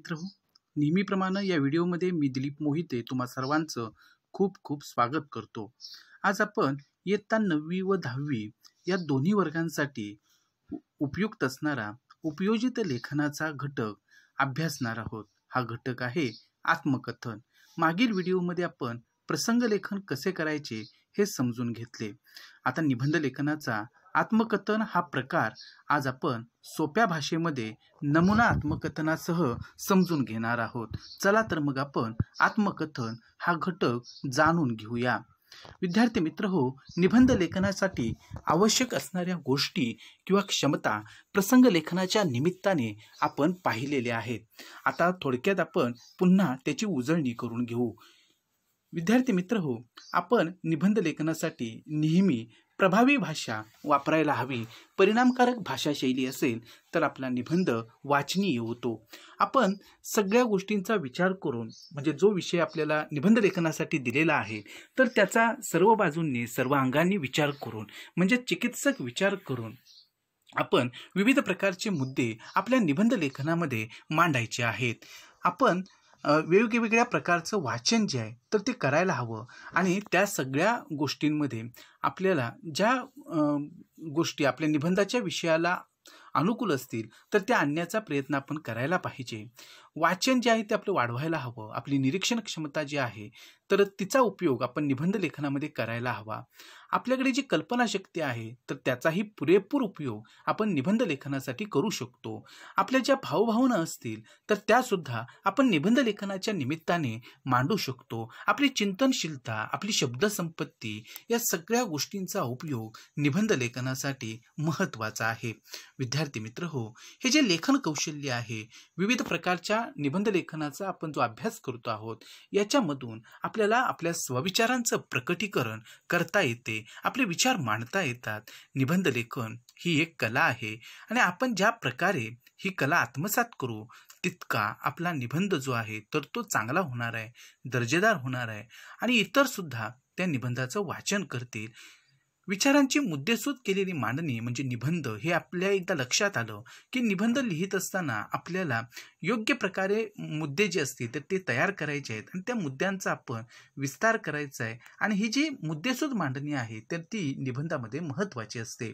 मित्र हो नेहमीप्रमाणे या व्हिडिओमध्ये मी दिलीप मोहिते तुम्हा सर्वांचं खूप खूप स्वागत करतो आज आपण इयत्ता नववी व दहावी या दोन्ही वर्गांसाठी उपयुक्त असणारा उपयोजित लेखनाचा घटक अभ्यासणार आहोत हा घटक आहे आत्मकथन मागील व्हिडिओमध्ये आपण प्रसंग लेखन कसे करायचे हे समजून घेतले आता निबंध लेखनाचा आत्मकथन हा प्रकार आज आपण सोप्या भाषेमध्ये नमुना आत्मकथनासह समजून घेणार आहोत चला तर मग आपण आत्मकथन हा घटक जाणून घेऊया विद्यार्थी मित्र हो निबंध लेखनासाठी आवश्यक असणाऱ्या गोष्टी किंवा क्षमता प्रसंग लेखनाच्या निमित्ताने आपण पाहिलेल्या आहेत आता थोडक्यात आपण पुन्हा त्याची उजळणी करून घेऊ विद्यार्थी मित्र हो आपण निबंध लेखनासाठी नेहमी प्रभावी भाषा वापरायला हवी परिणामकारक भाषाशैली असेल तर आपला निबंध वाचनीय होतो आपण सगळ्या गोष्टींचा विचार करून म्हणजे जो विषय आपल्याला निबंध लेखनासाठी दिलेला आहे तर त्याचा सर्व बाजूंनी सर्व अंगांनी विचार करून म्हणजे चिकित्सक विचार करून आपण विविध प्रकारचे मुद्दे आपल्या निबंध लेखनामध्ये मांडायचे आहेत आपण वेगवेगळ्या प्रकारचं वाचन जे आहे तर ते करायला हवं आणि त्या सगळ्या गोष्टींमध्ये आपल्याला ज्या गोष्टी आपल्या निबंधाच्या विषयाला अनुकूल असतील तर त्या आणण्याचा प्रयत्न आपण करायला पाहिजे वाचन जे आहे ते आपलं वाढवायला हवं आपली निरीक्षण क्षमता जी आहे तर तिचा उपयोग आपण निबंध लेखनामध्ये करायला हवा आपल्याकडे जी कल्पनाशक्ती आहे तर त्याचाही पुरेपूर उपयोग आपण निबंध लेखनासाठी करू शकतो आपल्या ज्या भावभावना असतील तर त्यासुद्धा आपण निबंध लेखनाच्या निमित्ताने मांडू शकतो आपली चिंतनशीलता आपली शब्दसंपत्ती या सगळ्या गोष्टींचा उपयोग निबंध लेखनासाठी महत्त्वाचा आहे विद्यार्थी मित्र हो हे जे लेखन कौशल्य आहे विविध प्रकारच्या या लेखनाचा आपण जो अभ्यास करतो आहोत याच्यामधून आपल्याला आपल्या स्वविचारांचं प्रकटीकरण करता येते आपले विचार मांडता येतात निबंध लेखन ही एक कला आहे आणि आपण ज्या प्रकारे ही कला आत्मसात करू तितका आपला निबंध जो आहे तर तो चांगला होणार आहे दर्जेदार होणार आहे आणि इतर सुद्धा त्या निबंधाचं वाचन करतील विचारांची मुद्देसूद केलेली मांडणी म्हणजे निबंध हे आपल्या एकदा लक्षात आलं की निबंध लिहित असताना आपल्याला योग्य प्रकारे मुद्दे जे असतील तर ते तयार करायचे आहेत आणि त्या मुद्द्यांचा आपण विस्तार करायचा आहे आणि ही जी मुद्देसूद मांडणी आहे तर ती निबंधामध्ये महत्त्वाची असते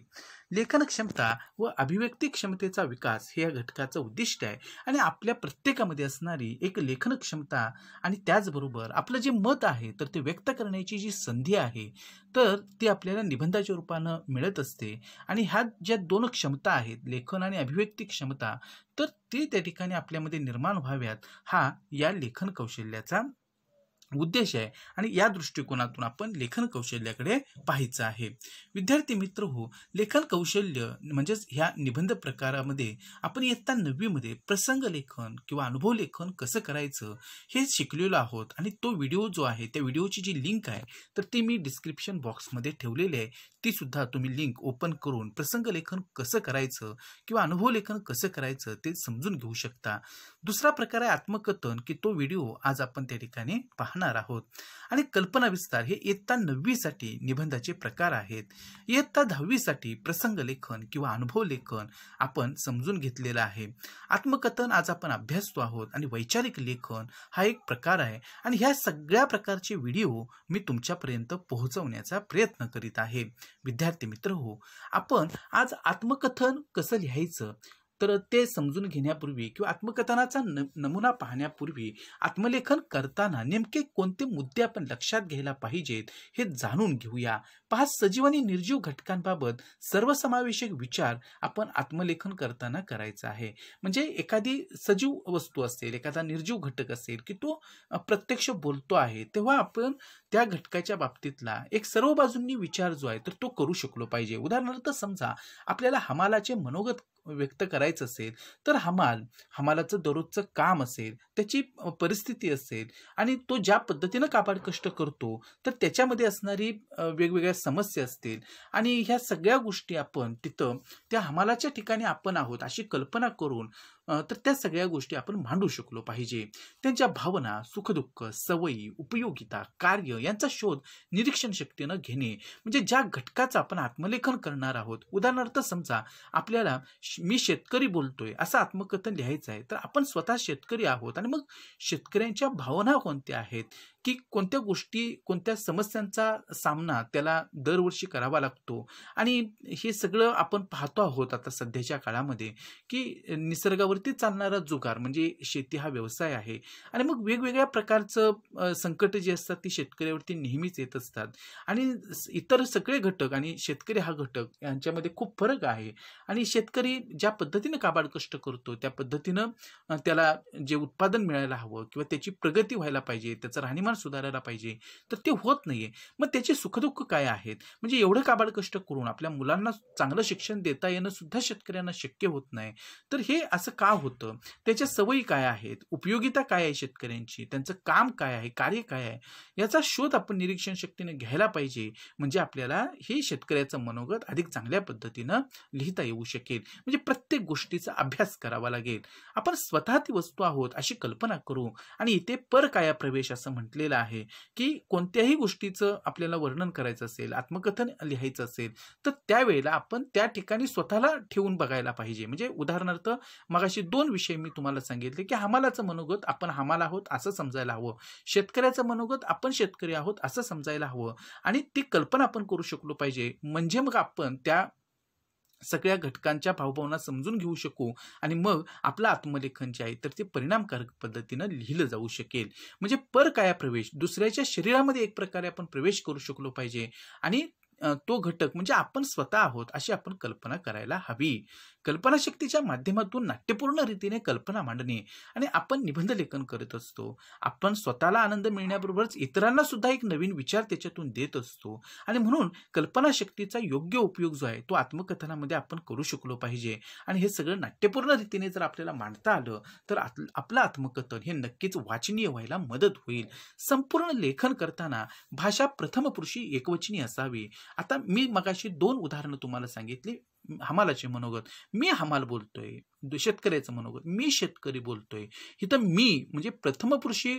लेखन क्षमता व अभिव्यक्ती क्षमतेचा विकास हे या घटकाचं उद्दिष्ट आहे आणि आपल्या प्रत्येकामध्ये असणारी एक लेखन क्षमता आणि त्याचबरोबर आपलं जे मत आहे तर ते व्यक्त करण्याची जी संधी आहे तर ती आपल्याला निबंधाच्या रूपानं मिळत असते आणि ह्या ज्या दोन क्षमता आहेत लेखन आणि अभिव्यक्ती क्षमता तर ते त्या ठिकाणी आपल्यामध्ये निर्माण व्हाव्यात हा या लेखन कौशल्याचा उद्देश आहे आणि या दृष्टिकोनातून आपण लेखन कौशल्याकडे पाहायचं आहे विद्यार्थी मित्र हो लेखन कौशल्य म्हणजेच ह्या निबंध प्रकारामध्ये आपण इयत्ता नववीमध्ये प्रसंग लेखन किंवा अनुभव लेखन कसं करायचं हे शिकलेलो आहोत आणि तो व्हिडिओ जो आहे त्या व्हिडिओची जी लिंक आहे तर ती मी डिस्क्रिप्शन बॉक्समध्ये ठेवलेली आहे ती सुद्धा तुम्ही लिंक ओपन करून प्रसंग लेखन कसं करायचं किंवा अनुभव लेखन कसं करायचं ते समजून घेऊ शकता दुसरा प्रकार आहे आत्मकथन की तो व्हिडिओ आज आपण त्या ठिकाणी पाहणार आहोत आणि कल्पना विस्तार हे इयत्ता नववीसाठी निबंधाचे प्रकार आहेत इयत्ता दहावीसाठी प्रसंग लेखन किंवा अनुभव लेखन आपण समजून घेतलेलं आहे आत्मकथन आज आपण अभ्यासतो आहोत आणि वैचारिक लेखन हा एक प्रकार आहे आणि ह्या सगळ्या प्रकारचे व्हिडिओ मी तुमच्यापर्यंत पोहोचवण्याचा प्रयत्न करीत आहे विद्यार्थी मित्र हो आपण आज आत्मकथन कसं लिहायचं तर ते समजून घेण्यापूर्वी किंवा आत्मकथनाचा न नमुना पाहण्यापूर्वी आत्मलेखन करताना नेमके कोणते मुद्दे आपण लक्षात घ्यायला पाहिजेत हे जाणून घेऊया पहा सजीव आणि निर्जीव घटकांबाबत सर्वसमावेशक विचार आपण आत्मलेखन करताना करायचा आहे म्हणजे एखादी सजीव वस्तू असेल एखादा निर्जीव घटक असेल की तो प्रत्यक्ष बोलतो आहे तेव्हा आपण त्या घटकाच्या बाबतीतला एक सर्व बाजूंनी विचार जो आहे तर तो करू शकलो पाहिजे उदाहरणार्थ समजा आपल्याला हमालाचे मनोगत व्यक्त करायचं असेल तर हमाल हमालाचं दररोजचं काम असेल त्याची परिस्थिती असेल आणि तो ज्या पद्धतीनं कापाड कष्ट करतो तर त्याच्यामध्ये असणारी वेगवेगळ्या समस्या असतील आणि ह्या सगळ्या गोष्टी आपण तिथं त्या हमालाच्या ठिकाणी आपण आहोत अशी कल्पना करून तर त्या सगळ्या गोष्टी आपण मांडू शकलो पाहिजे त्यांच्या भावना सुखदुःख सवयी उपयोगिता कार्य यांचा शोध निरीक्षण शक्तीनं घेणे म्हणजे ज्या घटकाचं आपण आत्मलेखन करणार आहोत उदाहरणार्थ समजा आपल्याला मी शेतकरी बोलतोय असं आत्मकथन लिहायचं आहे तर आपण स्वतः शेतकरी आहोत आणि मग शेतकऱ्यांच्या भावना कोणत्या आहेत की कोणत्या गोष्टी कोणत्या समस्यांचा सामना त्याला दरवर्षी करावा लागतो आणि हे सगळं आपण पाहतो आहोत आता सध्याच्या काळामध्ये की निसर्गावर त्याच्यावरती चालणारा जुगार म्हणजे शेती हा व्यवसाय आहे आणि मग वेगवेगळ्या प्रकारचं संकट जी असतात ती शेतकऱ्यावरती नेहमीच येत असतात आणि इतर सगळे घटक आणि शेतकरी हा घटक यांच्यामध्ये खूप फरक आहे आणि शेतकरी ज्या पद्धतीनं काबाड कष्ट करतो त्या पद्धतीनं त्याला जे उत्पादन मिळायला हवं किंवा त्याची प्रगती व्हायला पाहिजे त्याचं राहणीमान सुधारायला पाहिजे तर ते होत नाहीये मग त्याचे सुखदुःख काय आहेत म्हणजे एवढं काबाड कष्ट करून आपल्या मुलांना चांगलं शिक्षण देता येणं सुद्धा शेतकऱ्यांना शक्य होत नाही तर हे असं का का होतं त्याच्या सवयी काय आहेत उपयोगिता काय आहे शेतकऱ्यांची त्यांचं काम काय आहे कार्य काय आहे याचा शोध आपण निरीक्षण शक्तीने घ्यायला पाहिजे म्हणजे आपल्याला हे शेतकऱ्याचं मनोगत अधिक चांगल्या पद्धतीनं लिहिता येऊ शकेल म्हणजे प्रत्येक गोष्टीचा अभ्यास करावा लागेल आपण स्वतः ती वस्तू आहोत अशी कल्पना करू आणि इथे परकाया प्रवेश असं म्हटलेलं आहे की कोणत्याही गोष्टीचं आपल्याला वर्णन करायचं असेल आत्मकथन लिहायचं असेल तर त्यावेळेला आपण त्या ठिकाणी स्वतःला ठेवून बघायला पाहिजे म्हणजे उदाहरणार्थ मगाशी असे दोन विषय मी तुम्हाला सांगितले की हमालाचं मनोगत आपण हमाल आहोत असं समजायला हवं शेतकऱ्याचं मनोगत आपण शेतकरी आहोत असं समजायला हवं आणि ती कल्पना आपण करू शकलो पाहिजे म्हणजे मग आपण त्या सगळ्या घटकांच्या भावभावना समजून घेऊ शकू आणि मग आपलं आत्मलेखन जे आहे तर ते परिणामकारक पद्धतीनं लिहिलं जाऊ शकेल म्हणजे पर काया प्रवेश दुसऱ्याच्या शरीरामध्ये एक प्रकारे आपण प्रवेश करू शकलो पाहिजे आणि तो घटक म्हणजे आपण स्वतः आहोत अशी आपण कल्पना करायला हवी कल्पनाशक्तीच्या माध्यमातून नाट्यपूर्ण रीतीने कल्पना मांडणे आणि आपण निबंध लेखन करत असतो आपण स्वतःला आनंद मिळण्याबरोबरच इतरांना सुद्धा एक नवीन विचार त्याच्यातून देत असतो आणि म्हणून कल्पनाशक्तीचा योग्य उपयोग जो आहे तो आत्मकथनामध्ये आपण करू शकलो पाहिजे आणि हे सगळं नाट्यपूर्ण रीतीने जर आपल्याला मांडता आलं तर आपलं आत्मकथन हे नक्कीच वाचनीय व्हायला मदत होईल संपूर्ण लेखन करताना भाषा पुरुषी एकवचनी असावी आता मी मगाशी दोन उदाहरणं तुम्हाला सांगितली हमालाचे मनोगत मी हमाल बोलतोय शेतकऱ्याचं मनोगत मी शेतकरी बोलतोय इथं मी म्हणजे प्रथम पुरुषी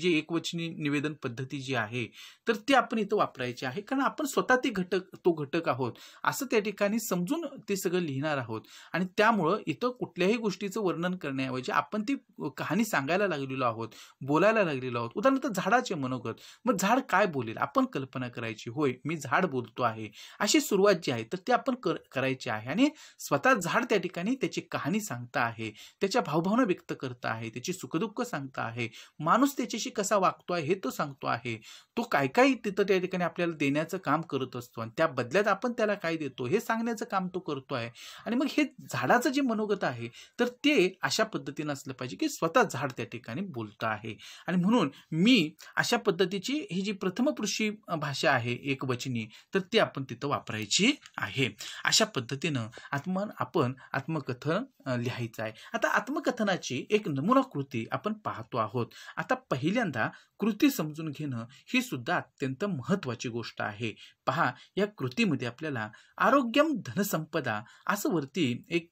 जे एकवचनी निवेदन पद्धती जी आहे तर ती आपण इथं वापरायची आहे कारण आपण स्वतः ते घटक तो घटक आहोत असं त्या ठिकाणी समजून ते सगळं लिहिणार आहोत आणि त्यामुळं इथं कुठल्याही गोष्टीचं वर्णन करण्याऐवजी आपण ती कहाणी सांगायला लागलेलो आहोत बोलायला लागलेलो आहोत उदाहरणार्थ झाडाचे मनोगत मग झाड काय बोलेल आपण कल्पना करायची होय मी झाड बोलतो आहे अशी सुरुवात जी आहे तर ती आपण करायची आहे आणि स्वतः झाड त्या ठिकाणी त्याची कहाणी सांगता आहे त्याच्या भावभावना व्यक्त करत आहे त्याची सुखदुःख सांगता आहे माणूस त्याच्याशी कसा वागतो आहे हे तो सांगतो आहे तो काय काय तिथं त्या ठिकाणी आपल्याला देण्याचं काम करत असतो आणि त्या बदल्यात आपण त्याला काय देतो हे सांगण्याचं काम तो करतो आहे आणि मग हे झाडाचं जे मनोगत आहे तर ते अशा पद्धतीनं असलं पाहिजे की स्वतः झाड त्या ठिकाणी बोलतं आहे आणि म्हणून मी अशा पद्धतीची ही जी प्रथम पृष्ठी भाषा आहे एकवचनी तर ती आपण तिथं वापरायची आहे अशा पद्धतीनं आत्मन आपण आत्मकथन लिहायचं आहे आता आत्मकथनाची एक नमुना कृती आपण पाहतो आहोत आता पहिल्यांदा कृती समजून घेणं ही सुद्धा अत्यंत महत्वाची गोष्ट आहे पहा या कृतीमध्ये आपल्याला आरोग्यम धनसंपदा असं वरती एक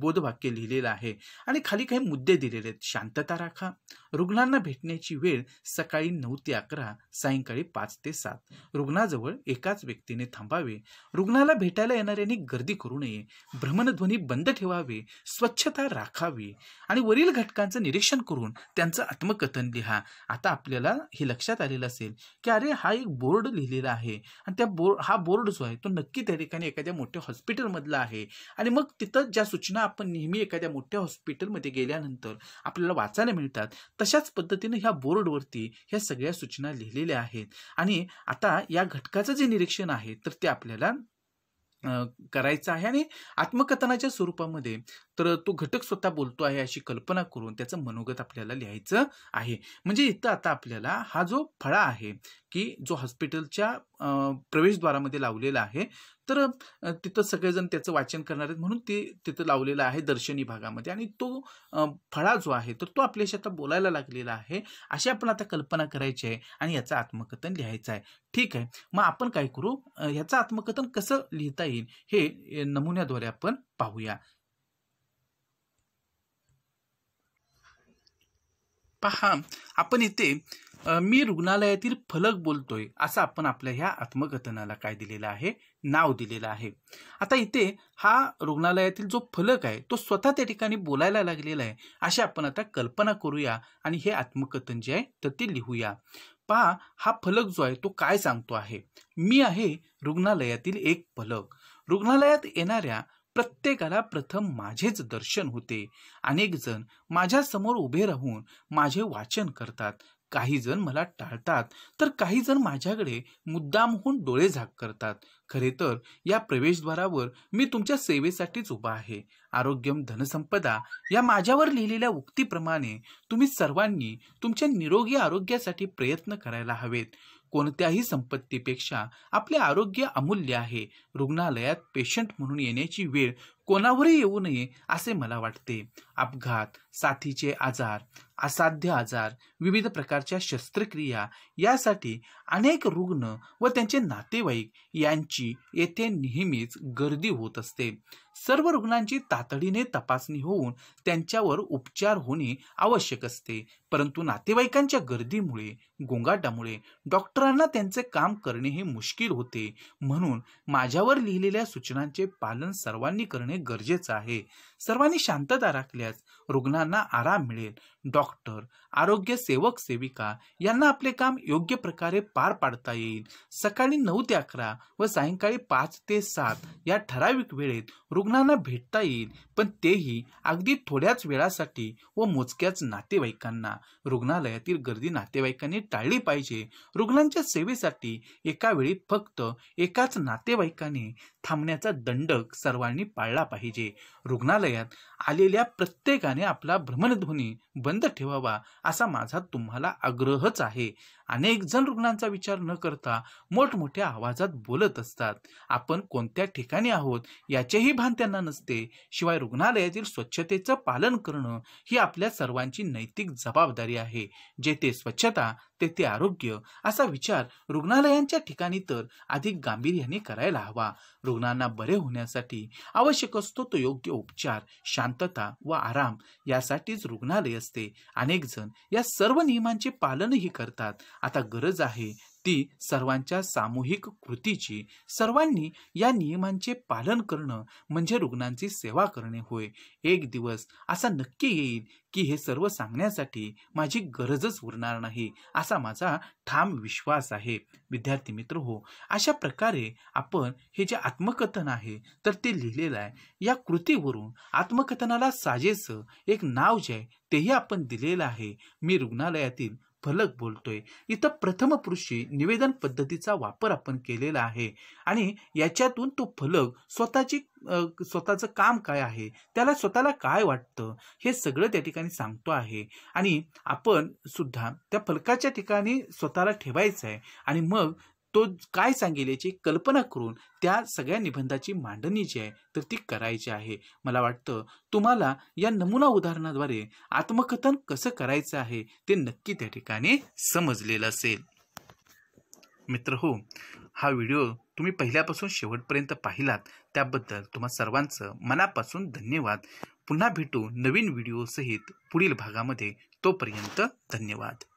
बोधवाक्य लिहिलेलं आहे आणि खाली काही मुद्दे दिलेले आहेत शांतता राखा रुग्णांना भेटण्याची वेळ सकाळी नऊ ते अकरा सायंकाळी पाच ते सात रुग्णाजवळ एकाच व्यक्तीने थांबावे रुग्णाला भेटायला येणाऱ्यांनी गर्दी करू नये भ्रमणध्वनी बंद ठेवावे स्वच्छता राखावी आणि वरील घटकांचं निरीक्षण करून त्यांचं आत्मकथन लिहा आता आपल्याला हे लक्षात आलेलं असेल की अरे हा एक बोर्ड लिहिलेला आहे आणि त्या बोर्ड हा बोर्ड जो आहे तो नक्की त्या ठिकाणी एखाद्या मोठ्या हॉस्पिटलमधला आहे आणि मग तिथं ज्या सूचना आपण नेहमी एखाद्या मोठ्या हॉस्पिटलमध्ये गेल्यानंतर आपल्याला वाचायला मिळतात तशाच पद्धतीनं ह्या बोर्डवरती ह्या सगळ्या सूचना लिहिलेल्या आहेत आणि आता या घटकाचं जे निरीक्षण आहे तर ते आपल्याला करायचं आहे आणि आत्मकथनाच्या स्वरूपामध्ये तर तो घटक स्वतः बोलतो आहे अशी कल्पना करून त्याचं मनोगत आपल्याला लिहायचं आहे म्हणजे इथं आता आपल्याला हा जो फळा आहे की जो हॉस्पिटलच्या प्रवेशद्वारामध्ये लावलेला आहे तर तिथं सगळेजण त्याचं वाचन करणार आहेत म्हणून ते तिथं लावलेलं आहे दर्शनी भागामध्ये आणि तो फळा जो आहे तर तो आपल्याशी आता बोलायला लागलेला आहे अशी आपण आता कल्पना करायची आहे आणि याचं आत्मकथन लिहायचं आहे ठीक आहे मग आपण काय करू ह्याचं आत्मकथन कसं लिहिता येईल हे नमुन्याद्वारे आपण पाहूया पहा आपण इथे मी रुग्णालयातील फलक बोलतोय असं आपण आपल्या ह्या आत्मकथनाला काय दिलेलं आहे नाव दिलेलं आहे आता इथे हा रुग्णालयातील जो फलक आहे तो स्वतः त्या ठिकाणी बोलायला लागलेला आहे अशी आपण आता कल्पना करूया आणि हे आत्मकथन जे आहे तर ते लिहूया पहा हा फलक जो आहे तो काय सांगतो आहे मी आहे रुग्णालयातील एक फलक रुग्णालयात येणाऱ्या प्रत्येकाला प्रथम माझेच दर्शन होते अनेक जण समोर उभे राहून माझे वाचन करतात काही जण मला टाळतात तर काही जण माझ्याकडे मुद्दामहून डोळे झाक करतात खरे तर या प्रवेशद्वारावर मी तुमच्या सेवेसाठीच उभा आहे आरोग्यम धनसंपदा या माझ्यावर लिहिलेल्या उक्तीप्रमाणे तुम्ही सर्वांनी तुमच्या निरोगी आरोग्यासाठी प्रयत्न करायला हवेत कोणत्याही संपत्तीपेक्षा आपले आरोग्य अमूल्य आहे रुग्णालयात पेशंट म्हणून येण्याची वेळ कोणावरही येऊ नये असे मला वाटते अपघात साथीचे आजार असाध्य आजार विविध प्रकारच्या शस्त्रक्रिया यासाठी अनेक रुग्ण व त्यांचे नातेवाईक यांची येथे नेहमीच गर्दी होत असते सर्व रुग्णांची तातडीने तपासणी होऊन त्यांच्यावर उपचार होणे आवश्यक असते परंतु नातेवाईकांच्या गर्दीमुळे गोंगाटामुळे डॉक्टरांना त्यांचे काम करणे हे मुश्किल होते म्हणून माझ्यावर लिहिलेल्या सूचनांचे पालन सर्वांनी करणे गरजेचं आहे सर्वांनी शांतता राखल्यास रुग्णांना आराम मिळेल डॉक्टर आरोग्य सेवक सेविका यांना आपले काम योग्य प्रकारे पार पाडता येईल सकाळी नऊ ते अकरा व सायंकाळी पाच ते सात या ठराविक वेळेत रुग्णांना भेटता येईल पण तेही अगदी थोड्याच वेळासाठी व मोजक्याच नातेवाईकांना रुग्णालयातील गर्दी नातेवाईकांनी टाळली पाहिजे रुग्णांच्या सेवेसाठी एका वेळी फक्त एकाच नातेवाईकाने थांबण्याचा दंडक सर्वांनी पाळला पाहिजे रुग्णालयात आलेल्या प्रत्येकाने तुम्ही आपला भ्रमणध्वनी बंद ठेवावा असा माझा तुम्हाला आग्रहच आहे अनेक जण रुग्णांचा विचार न करता मोठमोठ्या आवाजात बोलत असतात आपण कोणत्या ठिकाणी आहोत याचेही भान त्यांना नसते शिवाय रुग्णालयातील स्वच्छतेचं पालन करणं ही आपल्या सर्वांची नैतिक जबाबदारी आहे जेथे स्वच्छता तेथे आरोग्य असा विचार रुग्णालयांच्या ठिकाणी तर अधिक गांभीर्याने करायला हवा रुग्णांना बरे होण्यासाठी आवश्यक असतो तो योग्य उपचार शांतता व आराम यासाठीच रुग्णालय असते अनेक जण या सर्व नियमांचे पालनही करतात आता गरज आहे ती सर्वांच्या सामूहिक कृतीची सर्वांनी या नियमांचे पालन करणं म्हणजे रुग्णांची सेवा करणे होय एक दिवस असा नक्की येईल की हे सर्व सांगण्यासाठी माझी गरजच उरणार नाही असा माझा ठाम विश्वास आहे विद्यार्थी मित्र हो अशा प्रकारे आपण हे जे आत्मकथन आहे तर ते लिहिलेलं आहे या कृतीवरून आत्मकथनाला साजेचं एक नाव जे आहे तेही आपण दिलेलं आहे मी रुग्णालयातील फलक बोलतोय इथं प्रथम पुरुषी निवेदन पद्धतीचा वापर आपण केलेला आहे आणि याच्यातून तो फलक स्वतःची स्वतःचं काम काय आहे त्याला स्वतःला काय वाटतं हे सगळं त्या ठिकाणी सांगतो आहे आणि आपण सुद्धा त्या फलकाच्या ठिकाणी स्वतःला ठेवायचं आहे आणि मग तो काय सांगेल याची कल्पना करून त्या सगळ्या निबंधाची मांडणी जी आहे तर ती करायची आहे मला वाटतं तुम्हाला या नमुना उदाहरणाद्वारे आत्मकथन कसं करायचं आहे ते नक्की त्या ठिकाणी समजलेलं असेल मित्र हो हा व्हिडिओ तुम्ही पहिल्यापासून शेवटपर्यंत पाहिलात त्याबद्दल तुम्हा सर्वांचं मनापासून धन्यवाद पुन्हा भेटू नवीन व्हिडिओसहित पुढील भागामध्ये तोपर्यंत धन्यवाद